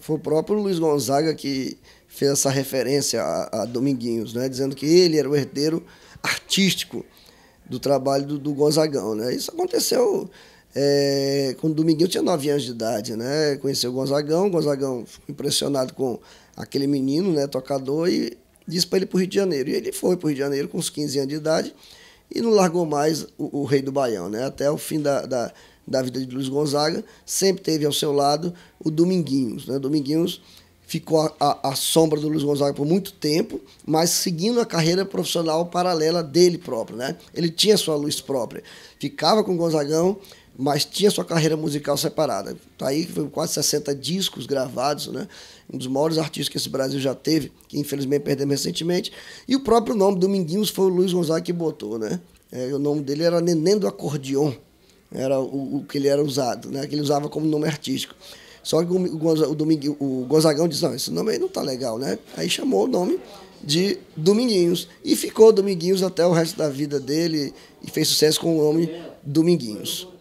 Foi o próprio Luiz Gonzaga que fez essa referência a, a Dominguinhos, né? dizendo que ele era o herdeiro artístico do trabalho do, do Gonzagão. Né? Isso aconteceu é, quando Dominguinhos tinha 9 anos de idade. Né? Conheceu o Gonzagão, o Gonzagão ficou impressionado com aquele menino, né, tocador, e disse para ele para o Rio de Janeiro. E ele foi para o Rio de Janeiro com uns 15 anos de idade e não largou mais o, o Rei do Baião, né? até o fim da, da da vida de Luiz Gonzaga, sempre teve ao seu lado o Dominguinhos. Né? Dominguinhos ficou à sombra do Luiz Gonzaga por muito tempo, mas seguindo a carreira profissional paralela dele próprio. Né? Ele tinha sua luz própria. Ficava com o Gonzagão, mas tinha sua carreira musical separada. Tá aí que foram quase 60 discos gravados, né? Um dos maiores artistas que esse Brasil já teve, que infelizmente perdemos recentemente. E o próprio nome Dominguinhos foi o Luiz Gonzaga que botou, né? É, o nome dele era Neném do Acordeon era o, o, que ele era usado, né? que ele usava como nome artístico. Só que o, o, Domingu, o Gonzagão disse, não, esse nome aí não tá legal, né? Aí chamou o nome de Dominguinhos. E ficou Dominguinhos até o resto da vida dele e fez sucesso com o nome Dominguinhos.